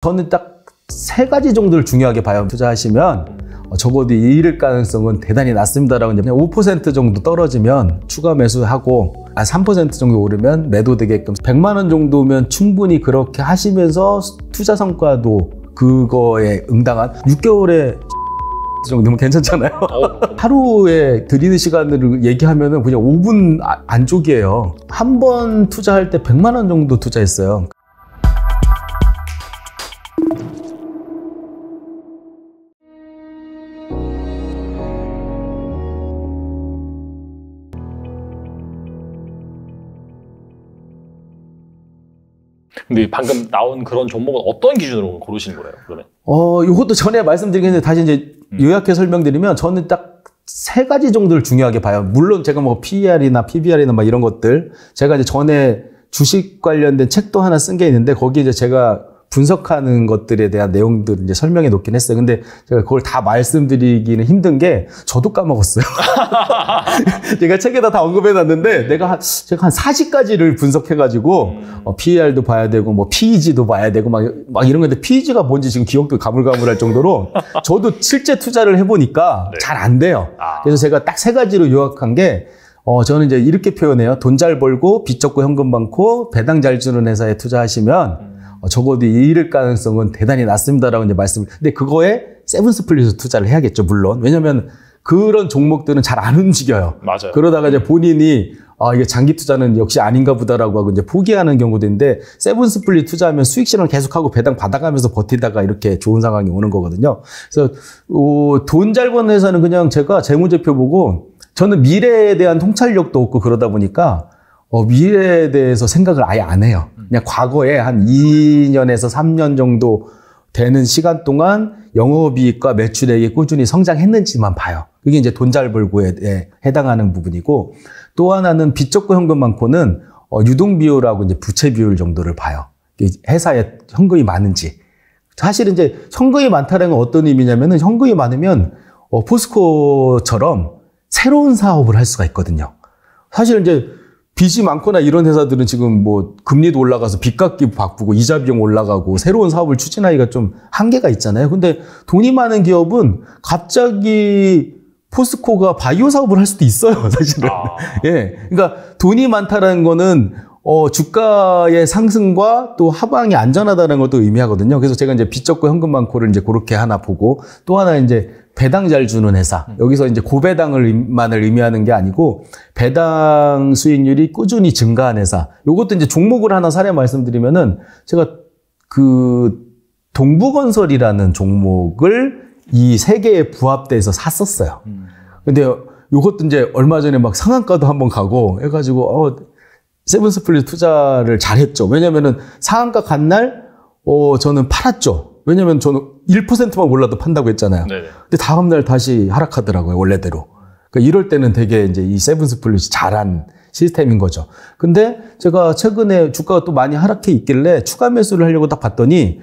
저는 딱 세 가지 정도를 중요하게 봐요. 투자하시면 어, 적어도 이을 가능성은 대단히 낮습니다라고 이제 5% 정도 떨어지면 추가 매수하고 아3% 정도 오르면 매도되게끔 100만 원 정도면 충분히 그렇게 하시면서 투자 성과도 그거에 응당한 6개월에 정도면 괜찮잖아요. 어. 하루에 드리는 시간을 얘기하면 은 그냥 5분 아, 안쪽이에요. 한 번 투자할 때 100만 원 정도 투자했어요. 근데 방금 나온 그런 종목은 어떤 기준으로 고르시는 거예요, 그러면? 어, 이것도 전에 말씀드리겠는데 다시 이제 음. 요약해 설명드리면 저는 딱 세 가지 정도를 중요하게 봐요. 물론 제가 뭐 PER이나 PBR이나 막 이런 것들 제가 이제 전에 주식 관련된 책도 하나 쓴 게 있는데 거기 이제 제가 분석하는 것들에 대한 내용들을 이제 설명해 놓긴 했어요. 근데 제가 그걸 다 말씀드리기는 힘든 게 저도 까먹었어요. 제가 책에다 다 언급해 놨는데 내가 한, 제가 한 40가지를 분석해 가지고 음. 어, PER도 봐야 되고 뭐 PEG도 봐야 되고 막, 막 이런 건데 PEG가 뭔지 지금 기억도 가물가물할 정도로 저도 실제 투자를 해 보니까 네. 잘안 돼요. 아. 그래서 제가 딱 세 가지로 요약한 게 어, 저는 이제 이렇게 표현해요. 돈 잘 벌고 빚 적고 현금 많고 배당 잘 주는 회사에 투자하시면 음. 어, 적어도 이를 가능성은 대단히 낮습니다라고 이제 말씀을. 근데 그거에 세븐 스플릿에서 투자를 해야겠죠, 물론. 왜냐면 그런 종목들은 잘 안 움직여요. 맞아요. 그러다가 이제 본인이 아, 이게 장기 투자는 역시 아닌가 보다라고 하고 이제 포기하는 경우도 있는데 세븐 스플릿 투자하면 수익 실현 계속하고 배당 받아가면서 버티다가 이렇게 좋은 상황이 오는 거거든요. 그래서 어, 돈잘 버는 회사는 그냥 제가 재무제표 보고 저는 미래에 대한 통찰력도 없고 그러다 보니까 어, 미래에 대해서 생각을 아예 안 해요. 그냥 과거에 한 2년에서 3년 정도 되는 시간 동안 영업이익과 매출액이 꾸준히 성장했는지만 봐요. 그게 이제 돈 잘 벌고에 해당하는 부분이고 또 하나는 빚 적고 현금 많고는 어, 유동 비율하고 이제 부채 비율 정도를 봐요. 회사에 현금이 많은지. 사실 이제 현금이 많다는 건 어떤 의미냐면은 현금이 많으면 어, 포스코처럼 새로운 사업을 할 수가 있거든요. 사실 이제 빚이 많거나 이런 회사들은 지금 뭐 금리도 올라가서 빚 갚기 바쁘고 이자 비용 올라가고 새로운 사업을 추진하기가 좀 한계가 있잖아요. 근데 돈이 많은 기업은 갑자기 포스코가 바이오 사업을 할 수도 있어요, 사실은. 아. 예. 그러니까 돈이 많다라는 거는 어, 주가의 상승과 또 하방이 안전하다는 것도 의미하거든요. 그래서 제가 이제 빚적고 현금 많고를 이제 그렇게 하나 보고 또 하나 이제 배당 잘 주는 회사. 음. 여기서 이제 고배당을만을 의미하는 게 아니고 배당 수익률이 꾸준히 증가한 회사. 요것도 이제 종목을 하나 사례 말씀드리면은 제가 그 동부건설이라는 종목을 이 세 개의 부합돼서 샀었어요. 음. 근데 요것도 이제 얼마 전에 막 상한가도 한번 가고 해가지고 어 세븐스플릿 투자를 잘했죠. 왜냐면은 상한가 간 날 어 저는 팔았죠. 왜냐면 저는 1%만 올라도 판다고 했잖아요. 네네. 근데 다음날 다시 하락하더라고요, 원래대로. 그러니까 이럴 때는 되게 이제 이 세븐 스플릿이 잘한 시스템인 거죠. 근데 제가 최근에 주가가 또 많이 하락해 있길래 추가 매수를 하려고 딱 봤더니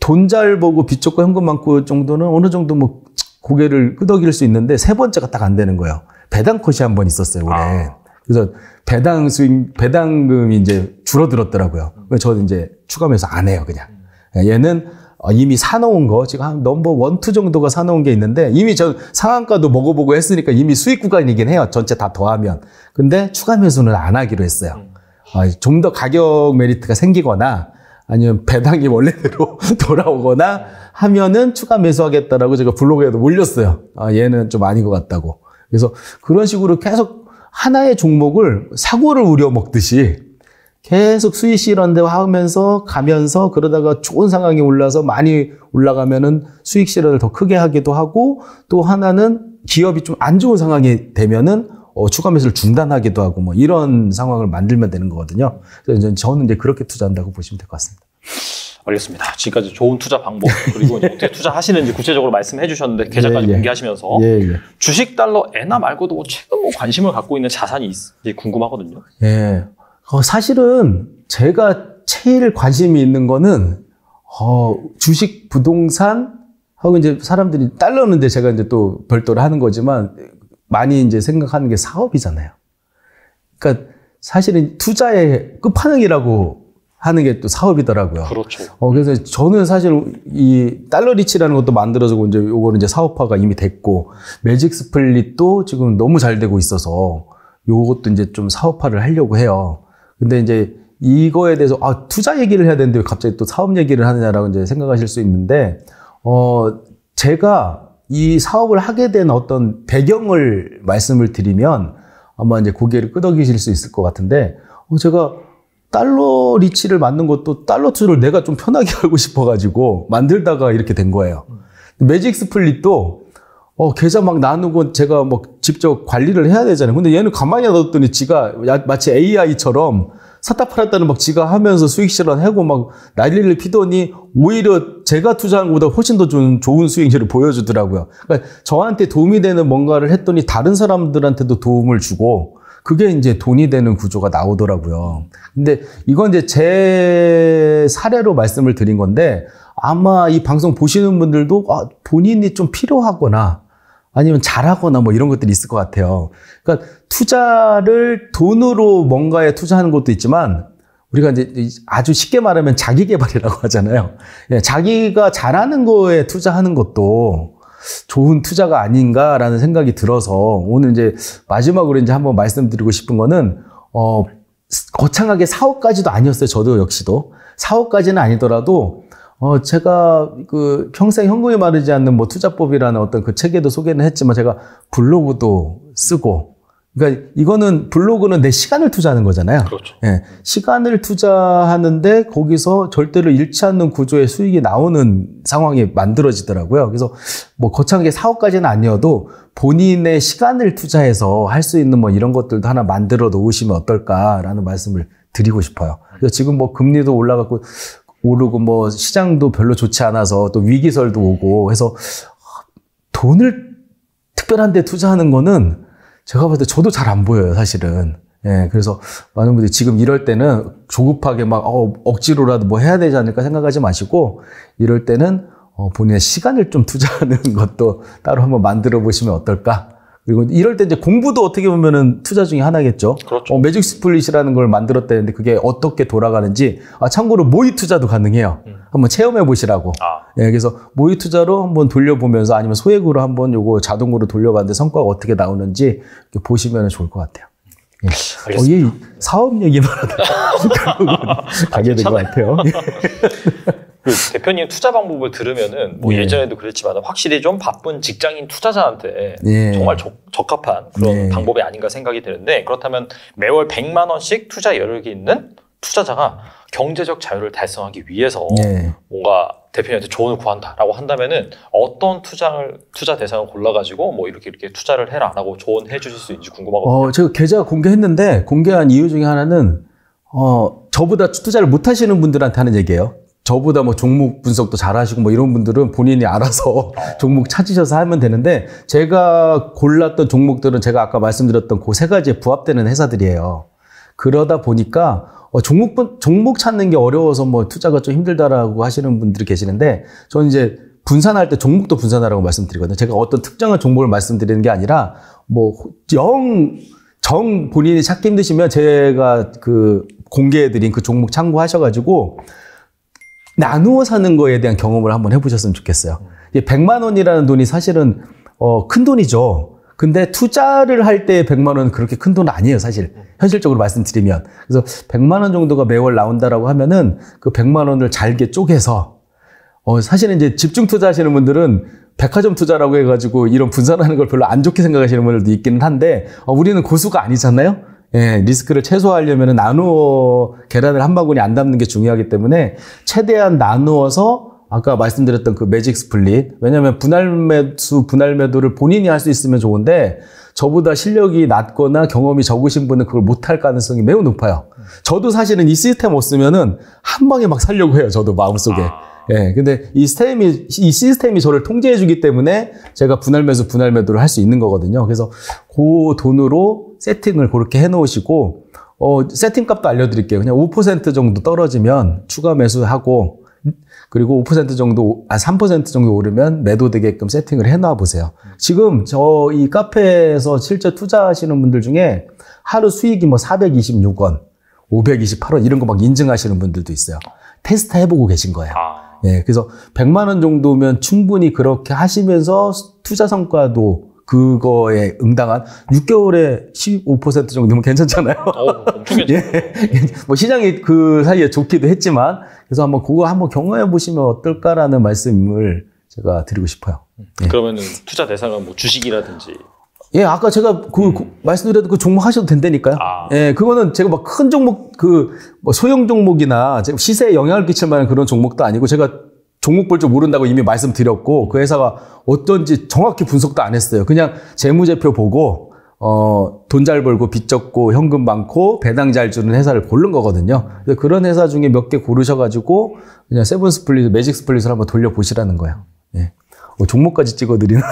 돈 잘 보고 빚좋과 현금 많고 정도는 어느 정도 뭐 고개를 끄덕일 수 있는데 세 번째가 딱 안 되는 거예요. 배당 컷이 한 번 있었어요, 올해. 아. 그래서 배당 수익, 배당금이 이제 줄어들었더라고요. 그래서 저는 이제 추가 매수 안 해요, 그냥. 얘는 어, 이미 사놓은 거 지금 한 넘버 원투 정도가 사놓은 게 있는데 이미 전 상한가도 먹어보고 했으니까 이미 수익 구간이긴 해요. 전체 다 더하면. 근데 추가 매수는 안 하기로 했어요. 어, 좀더 가격 메리트가 생기거나 아니면 배당이 원래대로 돌아오거나 하면은 추가 매수하겠다라고 제가 블로그에도 올렸어요. 아, 얘는 좀 아닌 것 같다고. 그래서 그런 식으로 계속 하나의 종목을 사고를 우려 먹듯이 계속 스위시 이런 데 하면서 가면서 그러다가 좋은 상황이 올라서 많이 올라가면은 수익 실현을 더 크게 하기도 하고 또 하나는 기업이 좀 안 좋은 상황이 되면은 어, 추가 매수를 중단하기도 하고 뭐 이런 상황을 만들면 되는 거거든요. 그래서 이제 저는 이제 그렇게 투자한다고 보시면 될 것 같습니다. 알겠습니다. 지금까지 좋은 투자 방법 그리고 어떻게 투자하시는지 구체적으로 말씀해 주셨는데 계좌까지 예, 예. 공개하시면서 예, 예. 주식 달러 엔화 말고도 뭐 최근 뭐 관심을 갖고 있는 자산이 있, 궁금하거든요. 예. 어, 사실은 제가 제일 관심이 있는 거는 어, 주식, 부동산 하고 이제 사람들이 달러는데 제가 이제 또 별도로 하는 거지만 많이 이제 생각하는 게 사업이잖아요. 그러니까 사실은 투자의 끝판왕이라고 하는 게 또 사업이더라고요. 그렇죠. 어, 그래서 저는 사실 이 달러리치라는 것도 만들어지고 이제 요거는 이제 사업화가 이미 됐고 매직 스플릿도 지금 너무 잘 되고 있어서 요것도 이제 좀 사업화를 하려고 해요. 근데 이제 이거에 대해서 아 투자 얘기를 해야 되는데 왜 갑자기 또 사업 얘기를 하느냐라고 이제 생각하실 수 있는데 어 제가 이 사업을 하게 된 어떤 배경을 말씀을 드리면 아마 이제 고개를 끄덕이실 수 있을 것 같은데 어 제가 달러 리치를 만든 것도 달러 투를 내가 좀 편하게 하고 싶어가지고 만들다가 이렇게 된 거예요. 매직 스플릿도 어, 계좌 막 나누고 제가 뭐 직접 관리를 해야 되잖아요. 근데 얘는 가만히 놔뒀더니 지가 마치 AI처럼 샀다 팔았다는 막 지가 하면서 수익 실현하고 막 난리를 피더니 오히려 제가 투자한 것보다 훨씬 더 좋은, 좋은 수익률을 보여주더라고요. 그러니까 저한테 도움이 되는 뭔가를 했더니 다른 사람들한테도 도움을 주고 그게 이제 돈이 되는 구조가 나오더라고요. 근데 이건 이제 제 사례로 말씀을 드린 건데 아마 이 방송 보시는 분들도 아, 본인이 좀 필요하거나 아니면 잘하거나 뭐 이런 것들이 있을 것 같아요. 그러니까 투자를 돈으로 뭔가에 투자하는 것도 있지만 우리가 이제 아주 쉽게 말하면 자기 개발이라고 하잖아요. 예, 자기가 잘하는 거에 투자하는 것도 좋은 투자가 아닌가라는 생각이 들어서 오늘 이제 마지막으로 이제 한번 말씀드리고 싶은 거는 어 거창하게 사업까지도 아니었어요. 저도 역시도 사업까지는 아니더라도 어, 제가 그 평생 현금이 마르지 않는 뭐 투자법이라는 어떤 그 책에도 소개는 했지만 제가 블로그도 쓰고 그러니까 이거는 블로그는 내 시간을 투자하는 거잖아요. 그렇죠. 예. 시간을 투자하는데 거기서 절대로 잃지 않는 구조의 수익이 나오는 상황이 만들어지더라고요. 그래서 뭐 거창하게 사업까지는 아니어도 본인의 시간을 투자해서 할 수 있는 뭐 이런 것들도 하나 만들어 놓으시면 어떨까라는 말씀을 드리고 싶어요. 그래서 지금 뭐 금리도 올라갔고 오르고 뭐 시장도 별로 좋지 않아서 또 위기설도 오고 해서 돈을 특별한 데 투자하는 거는 제가 봤을 때 저도 잘 안 보여요, 사실은. 예, 그래서 많은 분들이 지금 이럴 때는 조급하게 막 어, 억지로라도 뭐 해야 되지 않을까 생각하지 마시고 이럴 때는 어, 본인의 시간을 좀 투자하는 것도 따로 한번 만들어 보시면 어떨까 그리고 이럴 때 이제 공부도 어떻게 보면은 투자 중에 하나겠죠. 그렇죠. 어, 매직 스플릿이라는 걸 만들었다는데 그게 어떻게 돌아가는지 아, 참고로 모의 투자도 가능해요. 음. 한번 체험해 보시라고. 아. 예, 그래서 모의 투자로 한번 돌려보면서 아니면 소액으로 한번 요거 자동으로 돌려봤는데 성과가 어떻게 나오는지 보시면 좋을 것 같아요. 예. 알겠습니다. 어, 예, 사업 얘기만 하다가 결국 가게 된 것 같아요. 아, 음. 대표님 투자 방법을 들으면은 뭐 예. 예전에도 그랬지만 확실히 좀 바쁜 직장인 투자자한테 예. 정말 적, 적합한 그런 예. 방법이 아닌가 생각이 드는데 그렇다면 매월 100만 원씩 투자 여력이 있는 투자자가 경제적 자유를 달성하기 위해서 예. 뭔가 대표님한테 조언을 구한다라고 한다면은 어떤 투자를 투자 대상을 골라가지고 뭐 이렇게 이렇게 투자를 해라라고 조언해 주실 수 있는지 궁금하거든요. 어, 제가 계좌 공개했는데 공개한 이유 중에 하나는 어, 저보다 투자를 못 하시는 분들한테 하는 얘기예요. 저보다 뭐 종목 분석도 잘하시고 뭐 이런 분들은 본인이 알아서 종목 찾으셔서 하면 되는데 제가 골랐던 종목들은 제가 아까 말씀드렸던 그 세 가지에 부합되는 회사들이에요. 그러다 보니까 어, 종목 종목 찾는 게 어려워서 뭐 투자가 좀 힘들다라고 하시는 분들이 계시는데 저는 이제 분산할 때 종목도 분산하라고 말씀드리거든요. 제가 어떤 특정한 종목을 말씀드리는 게 아니라 뭐 영 정 본인이 찾기 힘드시면 제가 그 공개해드린 그 종목 참고하셔가지고 나누어 사는 거에 대한 경험을 한번 해보셨으면 좋겠어요. 100만 원이라는 돈이 사실은 어, 큰 돈이죠. 근데 투자를 할 때 100만 원은 그렇게 큰돈은 아니에요, 사실. 현실적으로 말씀드리면. 그래서 100만 원 정도가 매월 나온다라고 하면은 그 100만 원을 잘게 쪼개서 어, 사실은 이제 집중 투자하시는 분들은 백화점 투자라고 해가지고 이런 분산하는 걸 별로 안 좋게 생각하시는 분들도 있기는 한데 어, 우리는 고수가 아니잖아요. 예, 리스크를 최소화하려면 나누어 계란을 한 바구니 안 담는 게 중요하기 때문에 최대한 나누어서 아까 말씀드렸던 그 매직 스플릿 왜냐하면 분할 매수 분할 매도를 본인이 할 수 있으면 좋은데 저보다 실력이 낮거나 경험이 적으신 분은 그걸 못 할 가능성이 매우 높아요. 저도 사실은 이 시스템 없으면은 한 방에 막 살려고 해요. 저도 마음속에. 아. 예, 근데 이 시스템이, 이 시스템이 저를 통제해주기 때문에 제가 분할매수 분할매도를 할 수 있는 거거든요. 그래서 그 돈으로 세팅을 그렇게 해놓으시고, 어, 세팅 값도 알려드릴게요. 그냥 5% 정도 떨어지면 추가 매수하고, 그리고 5% 정도, 아, 3% 정도 오르면 매도되게끔 세팅을 해놔 보세요. 지금 저 이 카페에서 실제 투자하시는 분들 중에 하루 수익이 뭐 426원, 528원 이런 거 막 인증하시는 분들도 있어요. 테스트 해보고 계신 거예요. 아. 예, 그래서 100만 원 정도면 충분히 그렇게 하시면서 투자 성과도 그거에 응당한 6개월에 15% 정도면 괜찮잖아요. 어, 예. 뭐 시장이 그 사이에 좋기도 했지만 그래서 한번 그거 한번 경험해 보시면 어떨까라는 말씀을 제가 드리고 싶어요. 예. 그러면 투자 대상은 뭐 주식이라든지 예, 아까 제가 그, 음. 그 말씀드렸던 그 종목 하셔도 된다니까요. 아. 예, 그거는 제가 막 큰 종목 그뭐 소형 종목이나 지금 시세에 영향을 끼칠 만한 그런 종목도 아니고 제가 종목 볼 줄 모른다고 이미 말씀드렸고 그 회사가 어떤지 정확히 분석도 안 했어요. 그냥 재무제표 보고 어, 돈 잘 벌고 빚 적고 현금 많고 배당 잘 주는 회사를 고른 거거든요. 그래서 그런 회사 중에 몇 개 고르셔가지고 그냥 세븐 스플릿, 매직 스플릿을 한번 돌려보시라는 거예요. 예. 어, 종목까지 찍어드리는.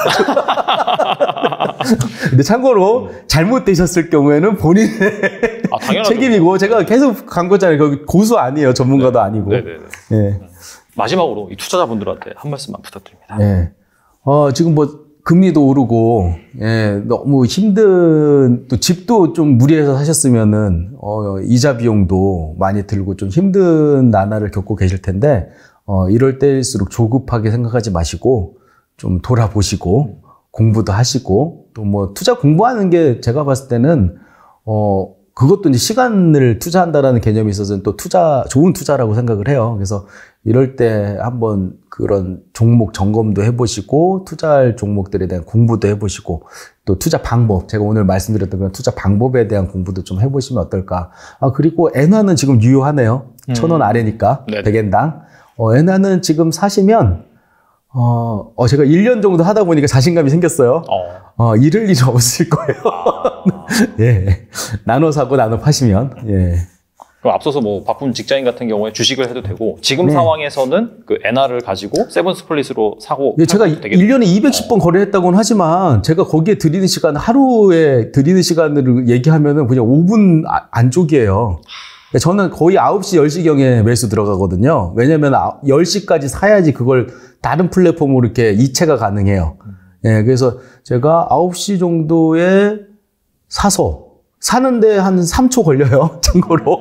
근데 참고로 잘못되셨을 경우에는 본인의 아, 책임이고 제가 계속 광고잖아요. 거기 그 고수 아니에요. 전문가도 네. 아니고. 네 네. 네. 예. 마지막으로 이 투자자분들한테 한 말씀만 부탁드립니다. 네. 어, 지금 뭐 금리도 오르고 예, 너무 힘든 또 집도 좀 무리해서 사셨으면은 어, 이자 비용도 많이 들고 좀 힘든 나날을 겪고 계실 텐데 어, 이럴 때일수록 조급하게 생각하지 마시고 좀 돌아보시고 공부도 하시고 또뭐 투자 공부하는 게 제가 봤을 때는 어 그것도 이제 시간을 투자한다라는 개념이 있어서는 또 투자 좋은 투자라고 생각을 해요. 그래서 이럴 때 한번 그런 종목 점검도 해보시고 투자할 종목들에 대한 공부도 해보시고 또 투자 방법 제가 오늘 말씀드렸던 그런 투자 방법에 대한 공부도 좀 해보시면 어떨까. 아 그리고 엔화는 지금 유효하네요. 음. 천원 아래니까 백엔당. 어, 엔화는 지금 사시면 어, 어, 제가 1년 정도 하다 보니까 자신감이 생겼어요. 어, 어 잃을 일 없을 거예요. 아. 예. 나눠 사고 나눠 파시면, 예. 그럼 앞서서 뭐 바쁜 직장인 같은 경우에 주식을 해도 되고, 지금 네. 상황에서는 그 NR을 가지고 세븐 스플릿으로 사고. 예, 제가 되 1년에 210번 거래했다고는 하지만, 제가 거기에 드리는 시간, 하루에 드리는 시간을 얘기하면은 그냥 5분 아, 안쪽이에요. 그러니까 저는 거의 9시, 10시경에 매수 들어가거든요. 왜냐면 10시까지 아, 사야지 그걸 다른 플랫폼으로 이렇게 이체가 가능해요. 예, 그래서 제가 9시 정도에 사서 사는데 한 3초 걸려요. 참고로.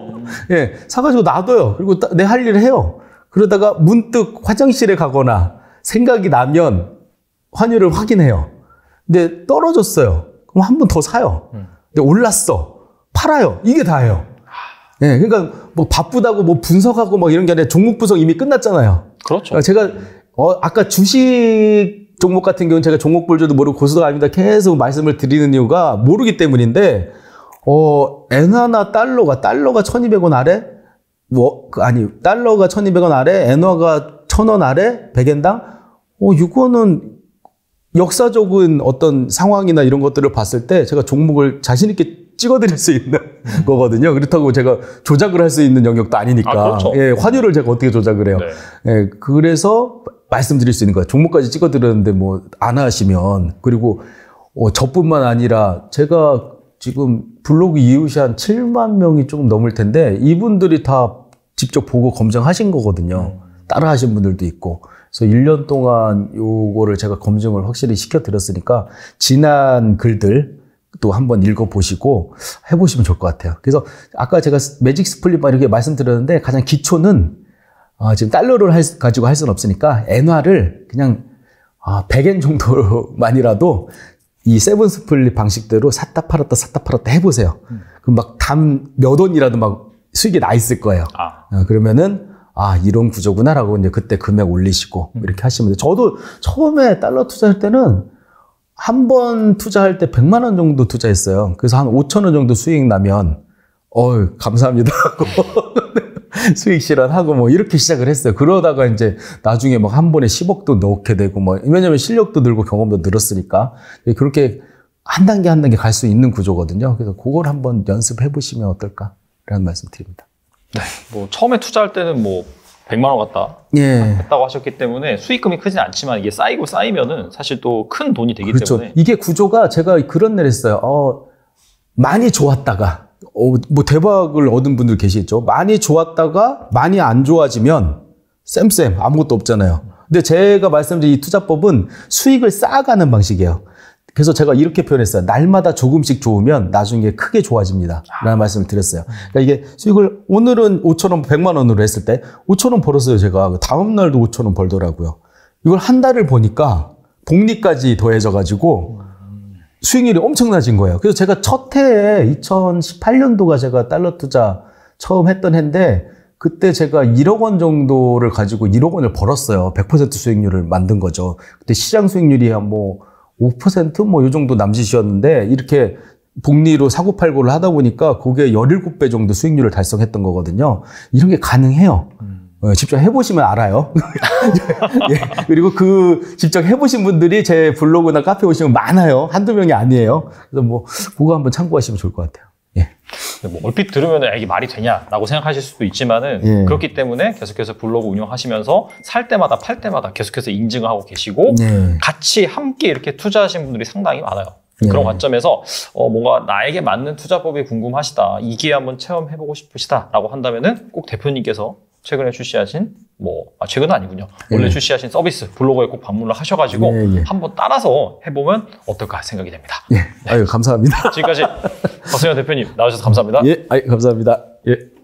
예, 사가지고 놔둬요. 그리고 내 할 일을 해요. 그러다가 문득 화장실에 가거나 생각이 나면 환율을 확인해요. 근데 떨어졌어요. 그럼 한 번 더 사요. 음. 근데 올랐어. 팔아요. 이게 다예요. 예, 그러니까 뭐 바쁘다고 뭐 분석하고 막 이런 게 아니라 종목 분석 이미 끝났잖아요. 그렇죠. 그러니까 제가 어, 아까 주식 종목 같은 경우는 제가 종목 볼줄도 모르고 고수도 아닙니다. 계속 말씀을 드리는 이유가 모르기 때문인데, 어, 엔화나 달러가, 달러가 1200원 아래? 뭐, 아니, 달러가 1200원 아래, 엔화가 1000원 아래, 100엔당? 어, 이거는 역사적인 어떤 상황이나 이런 것들을 봤을 때 제가 종목을 자신있게 찍어드릴 수 있는 음. 거거든요. 그렇다고 제가 조작을 할 수 있는 영역도 아니니까. 아, 그렇죠. 예, 환율을 제가 어떻게 조작을 해요. 네. 예, 그래서 말씀드릴 수 있는 거예요. 종목까지 찍어드렸는데 뭐 안 하시면 그리고 어, 저뿐만 아니라 제가 지금 블로그 이웃이 한 7만 명이 조금 넘을 텐데 이분들이 다 직접 보고 검증하신 거거든요. 따라 하신 분들도 있고. 그래서 1년 동안 요거를 제가 검증을 확실히 시켜드렸으니까 지난 글들 또 한번 읽어보시고 해보시면 좋을 것 같아요. 그래서 아까 제가 매직 스플릿만 이렇게 말씀드렸는데 가장 기초는 아, 지금 달러를 할, 가지고 할 수는 없으니까 엔화를 그냥 아, 100엔 정도만이라도 이 세븐스플릿 방식대로 샀다 팔았다 샀다 팔았다 해보세요. 그럼 막담몇 원이라도 막 수익이 나 있을 거예요. 아. 어, 그러면은 아 이런 구조구나라고 이제 그때 금액 올리시고 음. 이렇게 하시면 돼요. 저도 처음에 달러 투자할 때는 한 번 투자할 때 100만 원 정도 투자했어요. 그래서 한 5천 원 정도 수익 나면 어유 감사합니다 하고 수익 실현하고 뭐 이렇게 시작을 했어요. 그러다가 이제 나중에 막한 뭐 번에 10억도 넣게 되고 뭐 왜냐면 실력도 늘고 경험도 늘었으니까 그렇게 한 단계 한 단계 갈 수 있는 구조거든요. 그래서 그걸 한번 연습해 보시면 어떨까라는 말씀 드립니다. 네. 뭐 처음에 투자할 때는 뭐 100만 원 같다 예. 했다고 하셨기 때문에 수익금이 크진 않지만 이게 쌓이고 쌓이면은 사실 또 큰 돈이 되기 그렇죠. 때문에 이게 구조가 제가 그런 일 했어요. 어, 많이 좋았다가 어, 뭐 대박을 얻은 분들 계시겠죠. 많이 좋았다가 많이 안 좋아지면 쌤쌤 아무것도 없잖아요. 근데 제가 말씀드린 이 투자법은 수익을 쌓아가는 방식이에요. 그래서 제가 이렇게 표현했어요. 날마다 조금씩 좋으면 나중에 크게 좋아집니다. 라는 말씀을 드렸어요. 그러니까 이게 수익을 오늘은 5천원, 100만 원으로 했을 때 5천원 벌었어요, 제가. 다음 날도 5천원 벌더라고요. 이걸 한 달을 보니까 복리까지 더해져 가지고 수익률이 엄청나진 거예요. 그래서 제가 첫 해에 2018년도가 제가 달러 투자 처음 했던 해인데 그때 제가 1억 원 정도를 가지고 1억 원을 벌었어요. 100% 수익률을 만든 거죠. 그때 시장 수익률이 한 뭐 5%뭐 이 정도 남짓이었는데 이렇게 복리로 사고팔고를 하다 보니까 그게 17배 정도 수익률을 달성했던 거거든요. 이런 게 가능해요. 음. 어, 직접 해보시면 알아요. 예, 그리고 그 직접 해보신 분들이 제 블로그나 카페 오시면 많아요. 한두 명이 아니에요. 그래서 뭐 그거 한번 참고하시면 좋을 것 같아요. 예. 뭐 얼핏 들으면 이게 말이 되냐라고 생각하실 수도 있지만은 예. 그렇기 때문에 계속해서 블로그 운영하시면서 살 때마다 팔 때마다 계속해서 인증 하고 계시고 예. 같이 함께 이렇게 투자하신 분들이 상당히 많아요. 네. 그런 관점에서 어, 뭔가 나에게 맞는 투자법이 궁금하시다 이게 한번 체험해보고 싶으시다라고 한다면은 꼭 대표님께서 최근에 출시하신 뭐 아, 최근은 아니군요. 원래 네. 출시하신 서비스 블로그에 꼭 방문을 하셔가지고 네, 네. 한번 따라서 해보면 어떨까 생각이 됩니다. 예. 네. 아유 감사합니다. 지금까지 박승현 대표님 나오셔서 감사합니다. 예, 아유 감사합니다. 예.